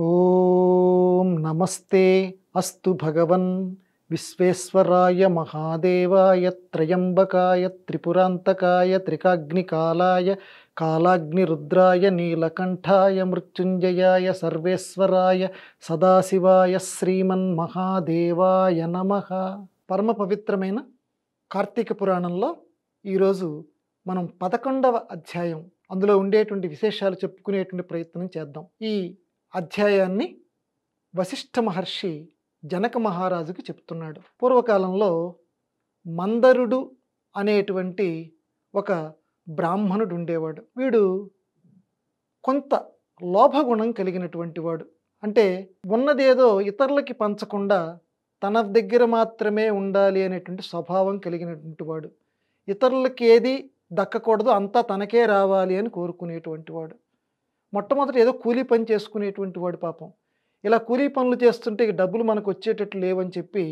ఓం నమస్తే అస్తు భగవన్ విశ్వేశ్వరాయ మహాదేవాయ త్రయంబకాయ త్రిపురాంతకాయ త్రికాగ్నికాలాయ రుద్రాయ నీలకంఠాయ మృత్యుంజయాయ సర్వేశ్వరాయ సదాశివాయ మహాదేవాయ నమ పరమ పవిత్రమైన కార్తీక పురాణంలో ఈరోజు మనం పదకొండవ అధ్యాయం అందులో ఉండేటువంటి విశేషాలు చెప్పుకునేటువంటి ప్రయత్నం చేద్దాం ఈ అధ్యాయాన్ని వశిష్ఠ మహర్షి జనక మహారాజుకి చెప్తున్నాడు పూర్వకాలంలో మందరుడు అనేటువంటి ఒక బ్రాహ్మణుడు ఉండేవాడు వీడు కొంత లోభగుణం కలిగినటువంటి వాడు అంటే ఉన్నదేదో ఇతరులకి పంచకుండా తన దగ్గర మాత్రమే ఉండాలి అనేటువంటి స్వభావం కలిగినటువంటి వాడు ఇతరులకి ఏది దక్కకూడదు అంతా తనకే రావాలి అని కోరుకునేటువంటి వాడు మొట్టమొదటి ఏదో కూలీ పని చేసుకునేటువంటి వాడు పాపం ఇలా కూలీ పనులు చేస్తుంటే డబ్బులు మనకు వచ్చేటట్లు లేవని చెప్పి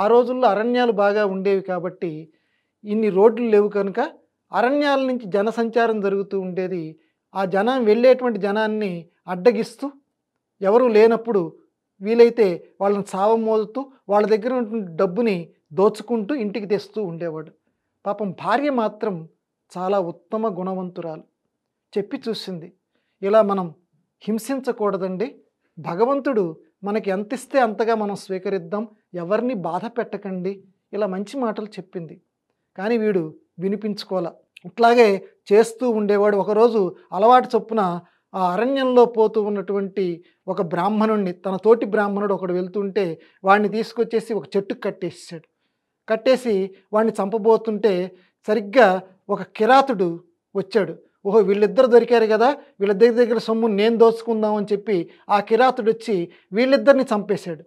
ఆ రోజుల్లో అరణ్యాలు బాగా ఉండేవి కాబట్టి ఇన్ని రోడ్లు లేవు కనుక అరణ్యాల నుంచి జనసంచారం జరుగుతూ ఉండేది ఆ జనం వెళ్ళేటువంటి జనాన్ని అడ్డగిస్తూ ఎవరూ లేనప్పుడు వీలైతే వాళ్ళని సావం మోదుతూ వాళ్ళ దగ్గర ఉన్నటువంటి డబ్బుని దోచుకుంటూ ఇంటికి తెస్తూ ఉండేవాడు పాపం భార్య మాత్రం చాలా ఉత్తమ గుణవంతురాలు చెప్పి చూసింది ఇలా మనం హింసించకూడదండి భగవంతుడు మనకి ఎంత ఇస్తే అంతగా మనం స్వీకరిద్దాం ఎవరిని బాధ పెట్టకండి ఇలా మంచి మాటలు చెప్పింది కానీ వీడు వినిపించుకోల ఇట్లాగే చేస్తూ ఉండేవాడు ఒకరోజు అలవాటు చొప్పున ఆ అరణ్యంలో పోతూ ఉన్నటువంటి ఒక బ్రాహ్మణుణ్ణి తన తోటి బ్రాహ్మణుడు ఒకడు వెళ్తుంటే వాడిని తీసుకొచ్చేసి ఒక చెట్టుకు కట్టేసాడు కట్టేసి వాడిని చంపబోతుంటే సరిగ్గా ఒక కిరాతుడు వచ్చాడు ఓహో వీళ్ళిద్దరు దొరికారు కదా వీళ్ళిద్దరి దగ్గర సొమ్ము నేను దోచుకుందాం అని చెప్పి ఆ కిరాతుడు వచ్చి వీళ్ళిద్దరిని చంపేశాడు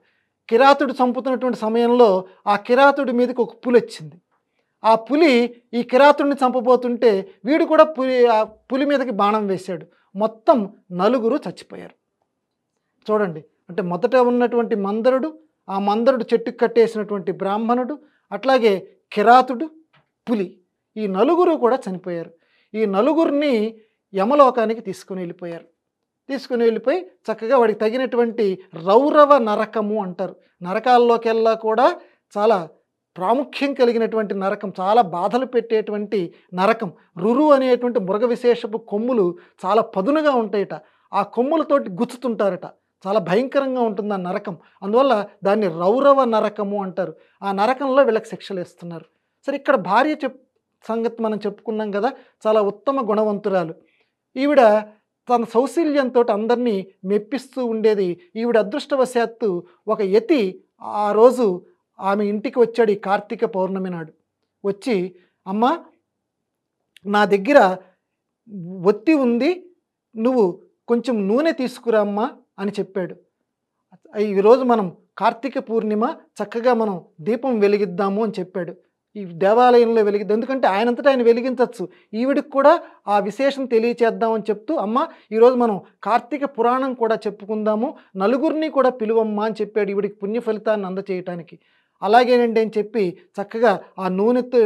కిరాతుడు చంపుతున్నటువంటి సమయంలో ఆ కిరాతుడి మీదకి ఒక పులి వచ్చింది ఆ పులి ఈ కిరాతుడిని చంపబోతుంటే వీడు కూడా పులి ఆ పులి మీదకి బాణం వేశాడు మొత్తం నలుగురు చచ్చిపోయారు చూడండి అంటే మొదట ఉన్నటువంటి మందరుడు ఆ మందరుడు చెట్టుకు కట్టేసినటువంటి బ్రాహ్మణుడు అట్లాగే కిరాతుడు పులి ఈ నలుగురు కూడా చనిపోయారు ఈ నలుగురిని యమలోకానికి తీసుకుని వెళ్ళిపోయారు తీసుకుని వెళ్ళిపోయి చక్కగా వాడికి తగినటువంటి రౌరవ నరకము అంటారు నరకాల్లోకెల్లా కూడా చాలా ప్రాముఖ్యం కలిగినటువంటి నరకం చాలా బాధలు పెట్టేటువంటి నరకం రురు అనేటువంటి మృగ విశేషపు కొమ్ములు చాలా పదునుగా ఉంటాయట ఆ కొమ్ములతోటి గుచ్చుతుంటారట చాలా భయంకరంగా ఉంటుంది ఆ నరకం అందువల్ల దాన్ని రౌరవ నరకము అంటారు ఆ నరకంలో వీళ్ళకి శిక్షలు ఇస్తున్నారు సరే ఇక్కడ భార్య చెప్ సంగతి మనం చెప్పుకున్నాం కదా చాలా ఉత్తమ గుణవంతురాలు ఈవిడ తన సౌశీల్యంతో అందరినీ మెప్పిస్తూ ఉండేది ఈవిడ అదృష్టవశాత్తు ఒక యతి ఆ రోజు ఆమె ఇంటికి వచ్చాడు ఈ కార్తీక పౌర్ణమి నాడు వచ్చి అమ్మ నా దగ్గర ఒత్తి ఉంది నువ్వు కొంచెం నూనె అమ్మా అని చెప్పాడు ఈరోజు మనం కార్తీక పూర్ణిమ చక్కగా మనం దీపం వెలిగిద్దాము అని చెప్పాడు ఈ దేవాలయంలో వెలిగింది ఎందుకంటే ఆయనంతటా ఆయన వెలిగించవచ్చు ఈవిడికి కూడా ఆ విశేషం తెలియచేద్దామని చెప్తూ అమ్మ ఈరోజు మనం కార్తీక పురాణం కూడా చెప్పుకుందాము నలుగురిని కూడా పిలువమ్మా అని చెప్పాడు ఈవిడికి పుణ్య ఫలితాన్ని అందచేయటానికి అలాగేనండి అని చెప్పి చక్కగా ఆ నూనెతో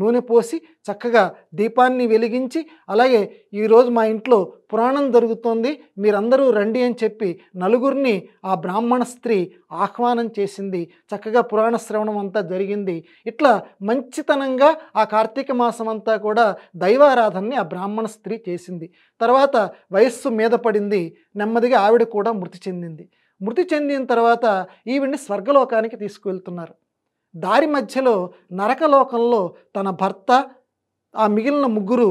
నూనె పోసి చక్కగా దీపాన్ని వెలిగించి అలాగే ఈరోజు మా ఇంట్లో పురాణం జరుగుతోంది మీరందరూ రండి అని చెప్పి నలుగురిని ఆ బ్రాహ్మణ స్త్రీ ఆహ్వానం చేసింది చక్కగా పురాణ శ్రవణం అంతా జరిగింది ఇట్లా మంచితనంగా ఆ కార్తీక మాసం అంతా కూడా దైవారాధనని ఆ బ్రాహ్మణ స్త్రీ చేసింది తర్వాత వయస్సు మీద పడింది నెమ్మదిగా ఆవిడ కూడా మృతి చెందింది మృతి చెందిన తర్వాత ఈవిడ్ని స్వర్గలోకానికి తీసుకువెళ్తున్నారు దారి మధ్యలో నరకలోకంలో తన భర్త ఆ మిగిలిన ముగ్గురు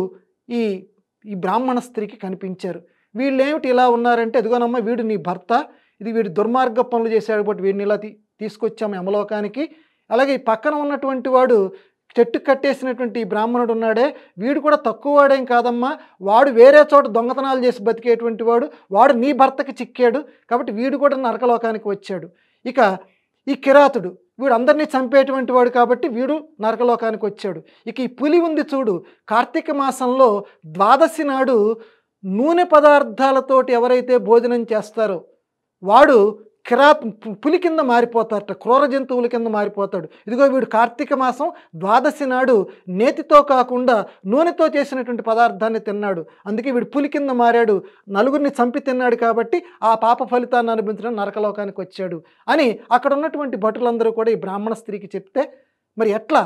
ఈ ఈ బ్రాహ్మణ స్త్రీకి కనిపించారు ఏమిటి ఇలా ఉన్నారంటే ఎదుగునమ్మ వీడు నీ భర్త ఇది వీడు దుర్మార్గ పనులు చేశాడు బట్టి వీడిని ఇలా తీసుకొచ్చాము యమలోకానికి అలాగే ఈ పక్కన ఉన్నటువంటి వాడు చెట్టు కట్టేసినటువంటి బ్రాహ్మణుడు ఉన్నాడే వీడు కూడా తక్కువ వాడేం కాదమ్మా వాడు వేరే చోట దొంగతనాలు చేసి బతికేటువంటి వాడు వాడు నీ భర్తకి చిక్కాడు కాబట్టి వీడు కూడా నరకలోకానికి వచ్చాడు ఇక ఈ కిరాతుడు వీడు అందరినీ చంపేటువంటి వాడు కాబట్టి వీడు నరకలోకానికి వచ్చాడు ఇక ఈ పులి ఉంది చూడు కార్తీక మాసంలో ద్వాదశి నాడు నూనె పదార్థాలతోటి ఎవరైతే భోజనం చేస్తారో వాడు కిరా పులి కింద మారిపోతాడట క్రూర జంతువుల కింద మారిపోతాడు ఇదిగో వీడు కార్తీక మాసం ద్వాదశి నాడు నేతితో కాకుండా నూనెతో చేసినటువంటి పదార్థాన్ని తిన్నాడు అందుకే వీడు పులి కింద మారాడు నలుగురిని చంపి తిన్నాడు కాబట్టి ఆ పాప ఫలితాన్ని అనుభవించడం నరకలోకానికి వచ్చాడు అని అక్కడ ఉన్నటువంటి భటులందరూ కూడా ఈ బ్రాహ్మణ స్త్రీకి చెప్తే మరి ఎట్లా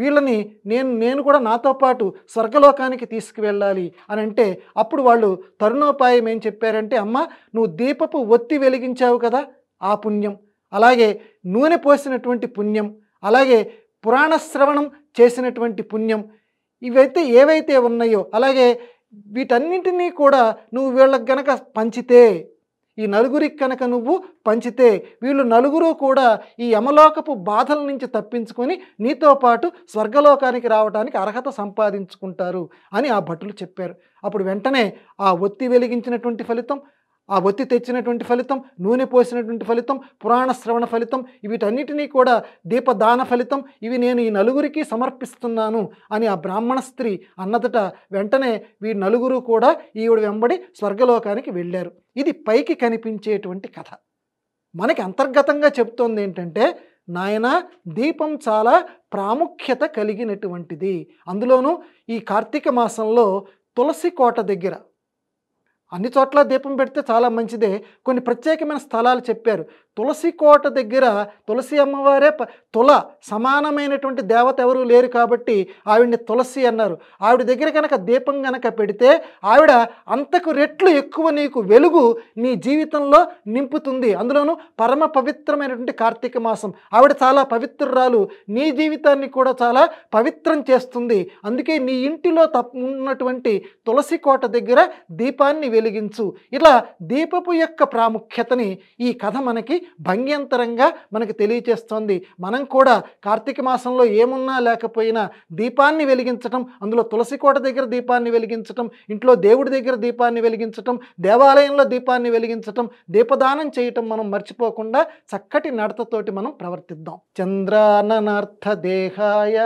వీళ్ళని నేను నేను కూడా నాతో పాటు స్వర్గలోకానికి తీసుకువెళ్ళాలి అని అంటే అప్పుడు వాళ్ళు తరుణోపాయం ఏం చెప్పారంటే అమ్మ నువ్వు దీపపు ఒత్తి వెలిగించావు కదా ఆ పుణ్యం అలాగే నూనె పోసినటువంటి పుణ్యం అలాగే పురాణ శ్రవణం చేసినటువంటి పుణ్యం ఇవైతే ఏవైతే ఉన్నాయో అలాగే వీటన్నింటినీ కూడా నువ్వు వీళ్ళకి గనక పంచితే ఈ నలుగురికి కనుక నువ్వు పంచితే వీళ్ళు నలుగురు కూడా ఈ యమలోకపు బాధల నుంచి తప్పించుకొని నీతో పాటు స్వర్గలోకానికి రావడానికి అర్హత సంపాదించుకుంటారు అని ఆ భటులు చెప్పారు అప్పుడు వెంటనే ఆ ఒత్తి వెలిగించినటువంటి ఫలితం ఆ ఒత్తి తెచ్చినటువంటి ఫలితం నూనె పోసినటువంటి ఫలితం పురాణ శ్రవణ ఫలితం వీటన్నిటినీ కూడా దీపదాన ఫలితం ఇవి నేను ఈ నలుగురికి సమర్పిస్తున్నాను అని ఆ బ్రాహ్మణ స్త్రీ అన్నదట వెంటనే వీ నలుగురు కూడా ఈవిడ వెంబడి స్వర్గలోకానికి వెళ్ళారు ఇది పైకి కనిపించేటువంటి కథ మనకి అంతర్గతంగా చెప్తోంది ఏంటంటే నాయన దీపం చాలా ప్రాముఖ్యత కలిగినటువంటిది అందులోనూ ఈ కార్తీక మాసంలో తులసి కోట దగ్గర అన్ని చోట్ల దీపం పెడితే చాలా మంచిదే కొన్ని ప్రత్యేకమైన స్థలాలు చెప్పారు తులసి కోట దగ్గర తులసి అమ్మవారే తుల సమానమైనటువంటి దేవత ఎవరూ లేరు కాబట్టి ఆవిడని తులసి అన్నారు ఆవిడ దగ్గర కనుక దీపం కనుక పెడితే ఆవిడ అంతకు రెట్లు ఎక్కువ నీకు వెలుగు నీ జీవితంలో నింపుతుంది అందులోనూ పరమ పవిత్రమైనటువంటి కార్తీక మాసం ఆవిడ చాలా పవిత్రురాలు నీ జీవితాన్ని కూడా చాలా పవిత్రం చేస్తుంది అందుకే నీ ఇంటిలో తప్పు ఉన్నటువంటి తులసి కోట దగ్గర దీపాన్ని వెలిగించు ఇట్లా దీపపు యొక్క ప్రాముఖ్యతని ఈ కథ మనకి భంగ్యంతరంగా మనకి తెలియచేస్తోంది మనం కూడా కార్తీక మాసంలో ఏమున్నా లేకపోయినా దీపాన్ని వెలిగించటం అందులో తులసి కోట దగ్గర దీపాన్ని వెలిగించటం ఇంట్లో దేవుడి దగ్గర దీపాన్ని వెలిగించటం దేవాలయంలో దీపాన్ని వెలిగించటం దీపదానం చేయటం మనం మర్చిపోకుండా చక్కటి నడతతోటి మనం ప్రవర్తిద్దాం చంద్రాననార్థ దేహాయ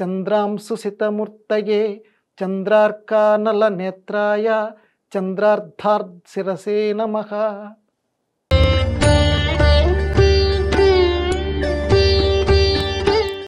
చంద్రాంశుసితమూర్తయే చంద్రార్కానల నేత్రాయ चंद्रार्थार्थ सिरसे नमः